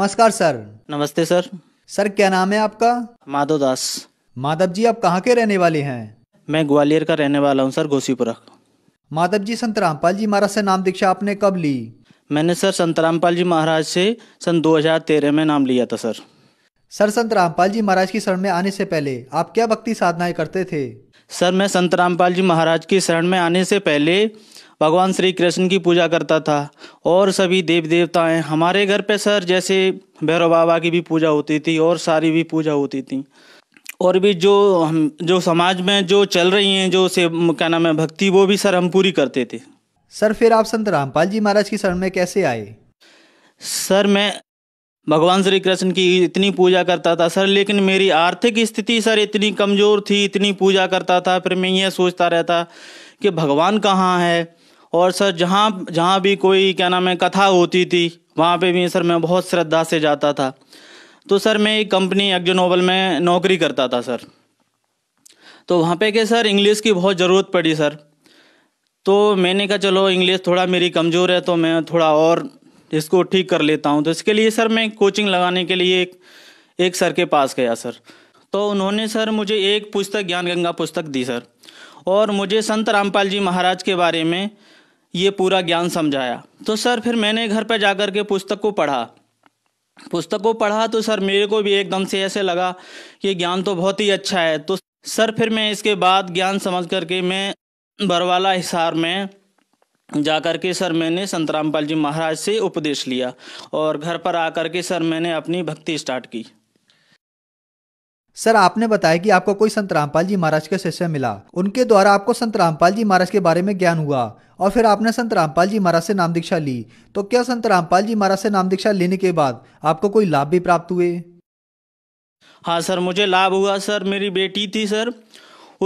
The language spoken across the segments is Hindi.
नमस्कार सर नमस्ते सर सर क्या नाम है आपका माधव दास माधव जी आप कहाँ के रहने वाले हैं मैं ग्वालियर का रहने वाला हूँ सर घोसीपुरा माधव जी संत रामपाल जी महाराज से नाम दीक्षा आपने कब ली मैंने सर संत रामपाल जी महाराज से सन 2013 में नाम लिया था सर सर संत रामपाल जी महाराज की शरण में आने से पहले आप क्या भक्ति साधनाएं करते थे सर मैं संत रामपाल जी महाराज की शरण में आने से पहले भगवान श्री कृष्ण की पूजा करता था और सभी देव देवताएं हमारे घर पे सर जैसे भैरव बाबा की भी पूजा होती थी और सारी भी पूजा होती थी और भी जो हम जो समाज में जो चल रही हैं जो से क्या नाम है भक्ति वो भी सर हम पूरी करते थे सर फिर आप संत रामपाल जी महाराज की शरण में कैसे आए सर मैं भगवान श्री कृष्ण की इतनी पूजा करता था सर लेकिन मेरी आर्थिक स्थिति सर इतनी कमज़ोर थी इतनी पूजा करता था फिर मैं ये सोचता रहता कि भगवान कहाँ है और सर जहाँ जहाँ भी कोई क्या नाम है कथा होती थी वहाँ पे भी सर मैं बहुत श्रद्धा से जाता था तो सर मैं एक कंपनी एक्जो नोबल में नौकरी करता था सर तो वहाँ पे के सर इंग्लिश की बहुत ज़रूरत पड़ी सर तो मैंने कहा चलो इंग्लिश थोड़ा मेरी कमज़ोर है तो मैं थोड़ा और इसको ठीक कर लेता हूँ तो इसके लिए सर मैं कोचिंग लगाने के लिए एक एक सर के पास गया सर तो उन्होंने सर मुझे एक पुस्तक ज्ञान गंगा पुस्तक दी सर और मुझे संत रामपाल जी महाराज के बारे में ये पूरा ज्ञान समझाया तो सर फिर मैंने घर पर जाकर के पुस्तक को पढ़ा पुस्तक को पढ़ा तो सर मेरे को भी एकदम से ऐसे लगा कि ज्ञान तो बहुत ही अच्छा है तो सर फिर मैं इसके बाद ज्ञान समझ करके मैं बरवाला हिसार में जा कर के सर मैंने संतरामपाल जी महाराज से उपदेश लिया और घर पर आकर के सर मैंने अपनी भक्ति स्टार्ट की सर आपने बताया कि आपको कोई संत रामपाल जी महाराज का शिष्य मिला उनके द्वारा आपको संत रामपाल जी महाराज के बारे में ज्ञान हुआ और फिर आपने संत रामपाल जी महाराज से नाम दीक्षा ली तो क्या संत रामपाल जी महाराज से नाम दीक्षा लेने के बाद आपको कोई लाभ भी प्राप्त हुए हाँ सर मुझे लाभ हुआ सर मेरी बेटी थी सर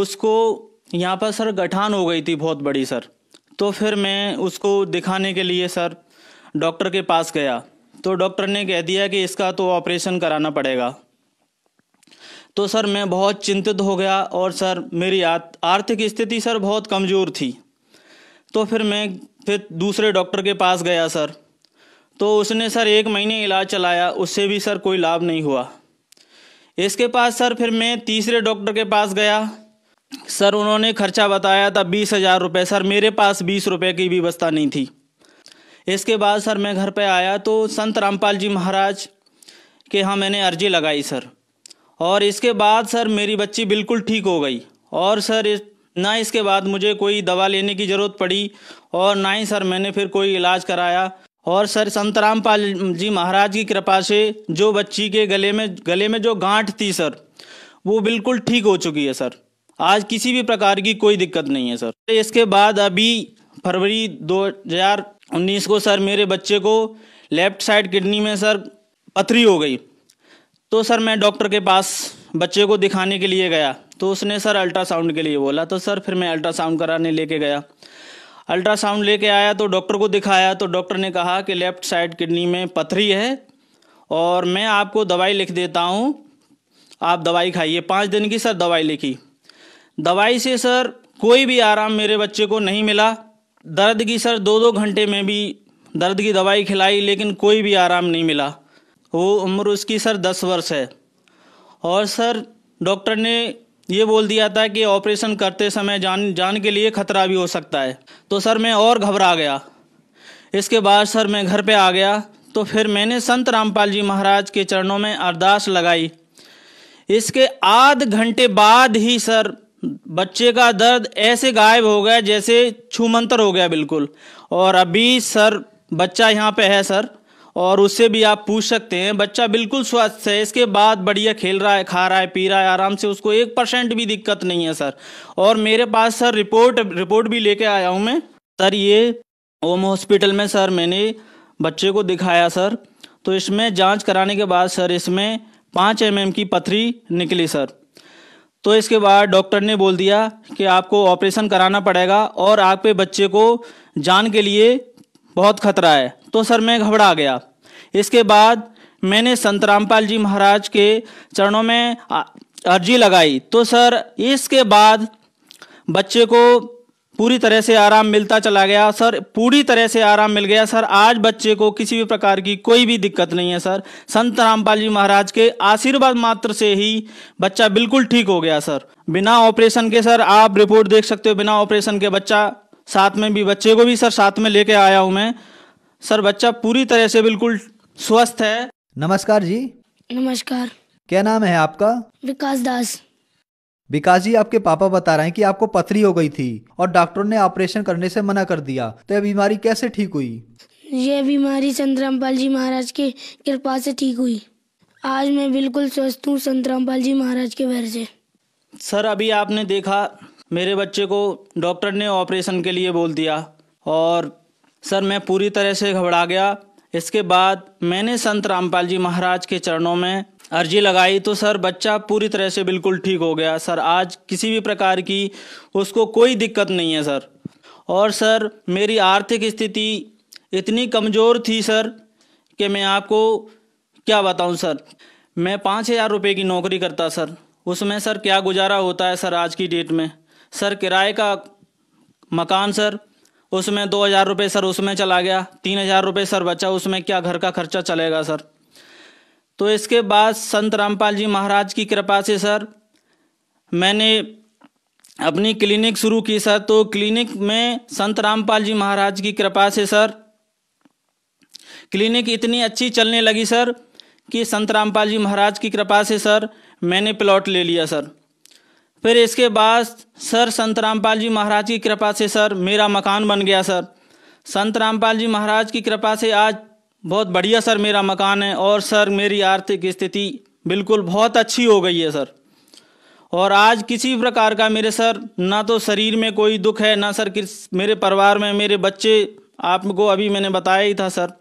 उसको यहाँ पर सर गठान हो गई थी बहुत बड़ी सर तो फिर मैं उसको दिखाने के लिए सर डॉक्टर के पास गया तो डॉक्टर ने कह दिया कि इसका तो ऑपरेशन कराना पड़ेगा तो सर मैं बहुत चिंतित हो गया और सर मेरी आर्थिक स्थिति सर बहुत कमज़ोर थी तो फिर मैं फिर दूसरे डॉक्टर के पास गया सर तो उसने सर एक महीने इलाज चलाया उससे भी सर कोई लाभ नहीं हुआ इसके पास सर फिर मैं तीसरे डॉक्टर के पास गया सर उन्होंने खर्चा बताया था बीस हज़ार रुपये सर मेरे पास बीस रुपये की भी नहीं थी इसके बाद सर मैं घर पे आया तो संत रामपाल जी महाराज के यहाँ मैंने अर्जी लगाई सर और इसके बाद सर मेरी बच्ची बिल्कुल ठीक हो गई और सर इस, ना इसके बाद मुझे कोई दवा लेने की ज़रूरत पड़ी और ना ही सर मैंने फिर कोई इलाज कराया और सर संत रामपाल जी महाराज की कृपा से जो बच्ची के गले में गले में जो गांठ थी सर वो बिल्कुल ठीक हो चुकी है सर आज किसी भी प्रकार की कोई दिक्कत नहीं है सर इसके बाद अभी फरवरी 2019 को सर मेरे बच्चे को लेफ्ट साइड किडनी में सर पथरी हो गई तो सर मैं डॉक्टर के पास बच्चे को दिखाने के लिए गया तो उसने सर अल्ट्रासाउंड के लिए बोला तो सर फिर मैं अल्ट्रासाउंड कराने लेके गया अल्ट्रासाउंड लेके आया तो डॉक्टर को दिखाया तो डॉक्टर ने कहा कि लेफ़्ट साइड किडनी में पथरी है और मैं आपको दवाई लिख देता हूँ आप दवाई खाइए पाँच दिन की सर दवाई लिखी दवाई से सर कोई भी आराम मेरे बच्चे को नहीं मिला दर्द की सर दो दो घंटे में भी दर्द की दवाई खिलाई लेकिन कोई भी आराम नहीं मिला वो उम्र उसकी सर दस वर्ष है और सर डॉक्टर ने ये बोल दिया था कि ऑपरेशन करते समय जान जान के लिए ख़तरा भी हो सकता है तो सर मैं और घबरा गया इसके बाद सर मैं घर पे आ गया तो फिर मैंने संत रामपाल जी महाराज के चरणों में अरदास लगाई इसके आध घंटे बाद ही सर बच्चे का दर्द ऐसे गायब हो गया जैसे छूमंतर हो गया बिल्कुल और अभी सर बच्चा यहाँ पे है सर और उससे भी आप पूछ सकते हैं बच्चा बिल्कुल स्वस्थ है इसके बाद बढ़िया खेल रहा है खा रहा है पी रहा है आराम से उसको एक परसेंट भी दिक्कत नहीं है सर और मेरे पास सर रिपोर्ट रिपोर्ट भी लेके आया हूँ मैं सर ये ओम हॉस्पिटल में सर मैंने बच्चे को दिखाया सर तो इसमें जाँच कराने के बाद सर इसमें पाँच एम की पथरी निकली सर तो इसके बाद डॉक्टर ने बोल दिया कि आपको ऑपरेशन कराना पड़ेगा और आप पे बच्चे को जान के लिए बहुत खतरा है तो सर मैं घबरा गया इसके बाद मैंने संत रामपाल जी महाराज के चरणों में अर्जी लगाई तो सर इसके बाद बच्चे को पूरी तरह से आराम मिलता चला गया सर पूरी तरह से आराम मिल गया सर आज बच्चे को किसी भी प्रकार की कोई भी दिक्कत नहीं है सर संत रामपाल जी महाराज के आशीर्वाद मात्र से ही बच्चा बिल्कुल ठीक हो गया सर बिना ऑपरेशन के सर आप रिपोर्ट देख सकते हो बिना ऑपरेशन के बच्चा साथ में भी बच्चे को भी सर साथ में लेके आया हूँ मैं सर बच्चा पूरी तरह से बिल्कुल स्वस्थ है नमस्कार जी नमस्कार क्या नाम है आपका विकास दास विकास जी आपके पापा बता रहे हैं कि आपको पथरी हो गई थी और डॉक्टर ने ऑपरेशन करने से मना कर दिया तो यह बीमारी कैसे ठीक हुई यह बीमारी संत रामपाल जी महाराज के कृपा से ठीक हुई आज मैं बिल्कुल स्वस्थ हूँ संत रामपाल जी महाराज के भर से सर अभी आपने देखा मेरे बच्चे को डॉक्टर ने ऑपरेशन के लिए बोल दिया और सर मैं पूरी तरह से घबरा गया इसके बाद मैंने संत रामपाल जी महाराज के चरणों में अर्जी लगाई तो सर बच्चा पूरी तरह से बिल्कुल ठीक हो गया सर आज किसी भी प्रकार की उसको कोई दिक्कत नहीं है सर और सर मेरी आर्थिक स्थिति इतनी कमज़ोर थी सर कि मैं आपको क्या बताऊं सर मैं पाँच हज़ार रुपये की नौकरी करता सर उसमें सर क्या गुजारा होता है सर आज की डेट में सर किराए का मकान सर उसमें दो हज़ार रुपये सर उसमें चला गया तीन हज़ार रुपये सर बचा उसमें क्या घर का खर्चा चलेगा सर तो इसके बाद संत रामपाल जी महाराज की कृपा से सर मैंने अपनी क्लिनिक शुरू की सर तो क्लिनिक में संत रामपाल जी महाराज की कृपा से सर क्लिनिक इतनी अच्छी चलने लगी सर कि संत रामपाल जी महाराज की कृपा से सर मैंने प्लॉट ले लिया सर फिर इसके बाद सर संत रामपाल जी महाराज की कृपा से सर मेरा मकान बन गया सर संत रामपाल जी महाराज की कृपा से आज बहुत बढ़िया सर मेरा मकान है और सर मेरी आर्थिक स्थिति बिल्कुल बहुत अच्छी हो गई है सर और आज किसी प्रकार का मेरे सर ना तो शरीर में कोई दुख है ना सर किस मेरे परिवार में मेरे बच्चे आपको अभी मैंने बताया ही था सर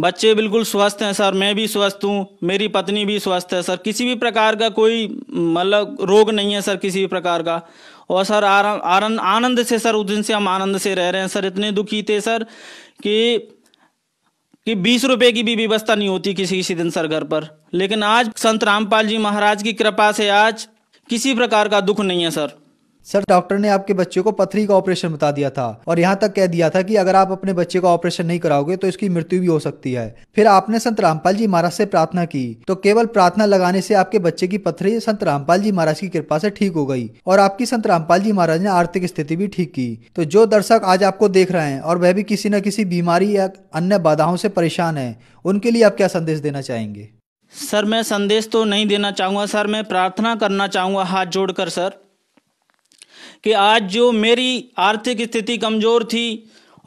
बच्चे बिल्कुल स्वस्थ हैं सर मैं भी स्वस्थ हूँ मेरी पत्नी भी स्वस्थ है सर किसी भी प्रकार का कोई मतलब रोग नहीं है सर किसी भी प्रकार का और सर आनंद आनंद से सर उस दिन से हम आनंद से रह रहे हैं सर इतने दुखी थे सर कि कि बीस रुपए की भी व्यवस्था नहीं होती किसी किसी दिन सर घर पर लेकिन आज संत रामपाल जी महाराज की कृपा से आज किसी प्रकार का दुख नहीं है सर सर डॉक्टर ने आपके बच्चे को पथरी का ऑपरेशन बता दिया था और यहाँ तक कह दिया था कि अगर आप अपने बच्चे का ऑपरेशन नहीं कराओगे तो इसकी मृत्यु भी हो सकती है फिर आपने संत रामपाल जी महाराज से प्रार्थना की तो केवल प्रार्थना लगाने से आपके बच्चे की पथरी संत रामपाल जी महाराज की कृपा से ठीक हो गई और आपकी संत रामपाल जी महाराज ने आर्थिक स्थिति भी ठीक की तो जो दर्शक आज आपको देख रहे हैं और वह भी किसी न किसी बीमारी या अन्य बाधाओं से परेशान है उनके लिए आप क्या संदेश देना चाहेंगे सर मैं संदेश तो नहीं देना चाहूंगा सर मैं प्रार्थना करना चाहूंगा हाथ जोड़कर सर कि आज जो मेरी आर्थिक स्थिति कमज़ोर थी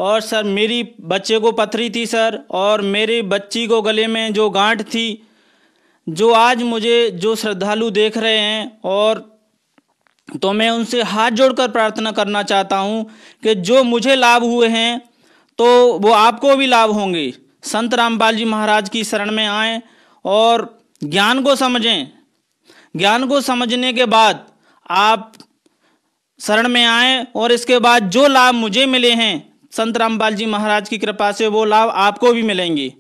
और सर मेरी बच्चे को पथरी थी सर और मेरे बच्ची को गले में जो गांठ थी जो आज मुझे जो श्रद्धालु देख रहे हैं और तो मैं उनसे हाथ जोड़कर प्रार्थना करना चाहता हूँ कि जो मुझे लाभ हुए हैं तो वो आपको भी लाभ होंगे संत रामपाल जी महाराज की शरण में आए और ज्ञान को समझें ज्ञान को समझने के बाद आप शरण में आए और इसके बाद जो लाभ मुझे मिले हैं संत रामपाल जी महाराज की कृपा से वो लाभ आपको भी मिलेंगे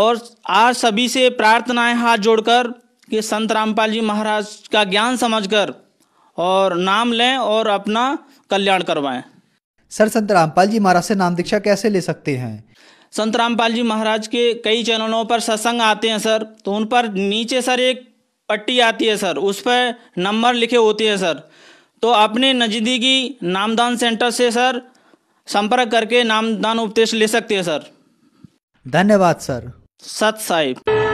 और आज सभी से प्रार्थनाएं हाथ जोड़कर कि संत रामपाल जी महाराज का ज्ञान समझकर और नाम लें और अपना कल्याण करवाएं सर संत रामपाल जी महाराज से नाम दीक्षा कैसे ले सकते हैं संत रामपाल जी महाराज के कई चैनलों पर सत्संग आते हैं सर तो उन पर नीचे सर एक पट्टी आती है सर उस पर नंबर लिखे होते हैं सर तो अपने नज़दीकी नामदान सेंटर से सर संपर्क करके नामदान उपदेश ले सकते हैं सर धन्यवाद सर सत साहिब